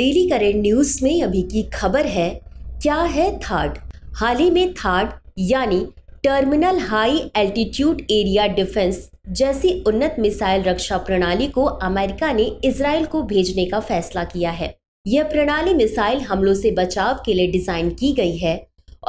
daily current news में अभी की खबर है क्या है थाड हाल ही में थाड यानी terminal high altitude area defence जैसी उन्नत मिसाइल रक्षा प्रणाली को अमेरिका ने इसराइल को भेजने का फैसला किया है यह प्रणाली मिसाइल हमलों से बचाव के लिए डिज़ाइन की गई है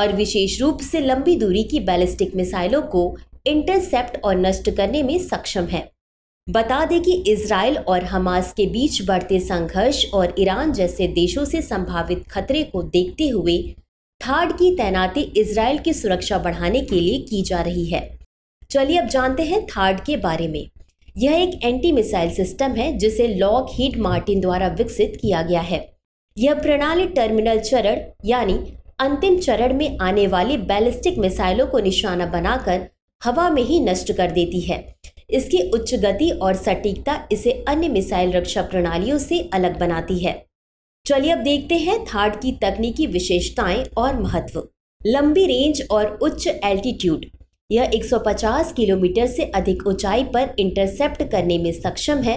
और विशेष रूप से लंबी दूरी की बैलिस्टिक मिसाइलों को इंटरसेप्ट और नष्ट करने में सक्षम है बता दें कि इसराइल और हमास के बीच बढ़ते संघर्ष और ईरान जैसे देशों से संभावित खतरे को देखते हुए थार्ड की तैनाती इसराइल की सुरक्षा बढ़ाने के लिए की जा रही है चलिए अब जानते हैं थार्ड के बारे में यह एक एंटी मिसाइल सिस्टम है जिसे लॉक हीट मार्टिन द्वारा विकसित किया गया है यह प्रणाली टर्मिनल चरण यानी अंतिम चरण में आने वाली बैलिस्टिक मिसाइलों को निशाना बनाकर हवा में ही नष्ट कर देती है इसकी उच्च गति और सटीकता इसे अन्य मिसाइल रक्षा प्रणालियों से अलग बनाती है चलिए अब देखते हैं थाड की तकनीकी विशेषताएं और महत्व लंबी रेंज और उच्च एल्टीट्यूड यह 150 किलोमीटर से अधिक ऊंचाई पर इंटरसेप्ट करने में सक्षम है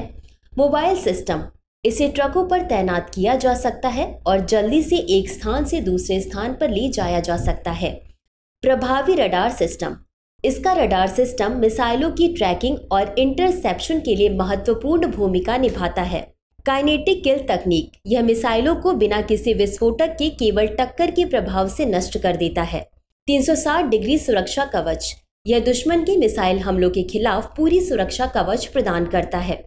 मोबाइल सिस्टम इसे ट्रकों पर तैनात किया जा सकता है और जल्दी से एक स्थान से दूसरे स्थान पर ले जाया जा सकता है प्रभावी रडार सिस्टम इसका रडार सिस्टम मिसाइलों की ट्रैकिंग और इंटरसेप्शन के लिए महत्वपूर्ण भूमिका निभाता है काइनेटिक किल तकनीक यह मिसाइलों को बिना किसी विस्फोटक के केवल टक्कर के प्रभाव से नष्ट कर देता है 360 डिग्री सुरक्षा कवच यह दुश्मन के मिसाइल हमलों के खिलाफ पूरी सुरक्षा कवच प्रदान करता है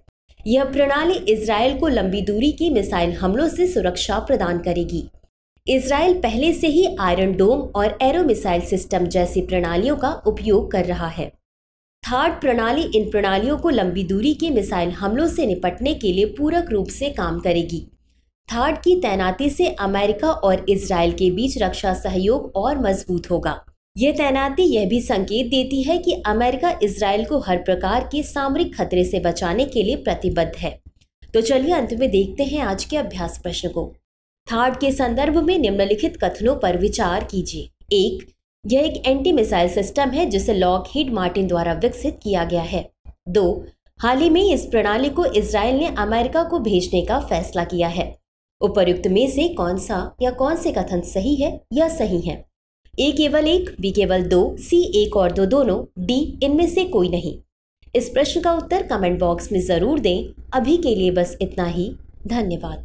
यह प्रणाली इसराइल को लंबी दूरी के मिसाइल हमलों से सुरक्षा प्रदान करेगी इसराइल पहले से ही आयरन डोम और एरो मिसाइल सिस्टम जैसी प्रणालियों का उपयोग कर रहा है थार्ड प्रणाली इन प्रणालियों को लंबी दूरी के मिसाइल हमलों से निपटने के लिए पूरक रूप से काम करेगी थार्ड की तैनाती से अमेरिका और इसराइल के बीच रक्षा सहयोग और मजबूत होगा यह तैनाती यह भी संकेत देती है कि अमेरिका इसराइल को हर प्रकार के सामरिक खतरे से बचाने के लिए प्रतिबद्ध है तो चलिए अंत में देखते हैं आज के अभ्यास प्रश्न को थार्ड के संदर्भ में निम्नलिखित कथनों पर विचार कीजिए एक यह एक एंटी मिसाइल सिस्टम है जिसे लॉक हिड मार्टिन द्वारा विकसित किया गया है दो हाल ही में इस प्रणाली को इसराइल ने अमेरिका को भेजने का फैसला किया है उपरुक्त में से कौन सा या कौन से कथन सही है या सही है ए केवल एक बी केवल दो सी एक और दो दोनों डी इनमें से कोई नहीं इस प्रश्न का उत्तर कमेंट बॉक्स में ज़रूर दें अभी के लिए बस इतना ही धन्यवाद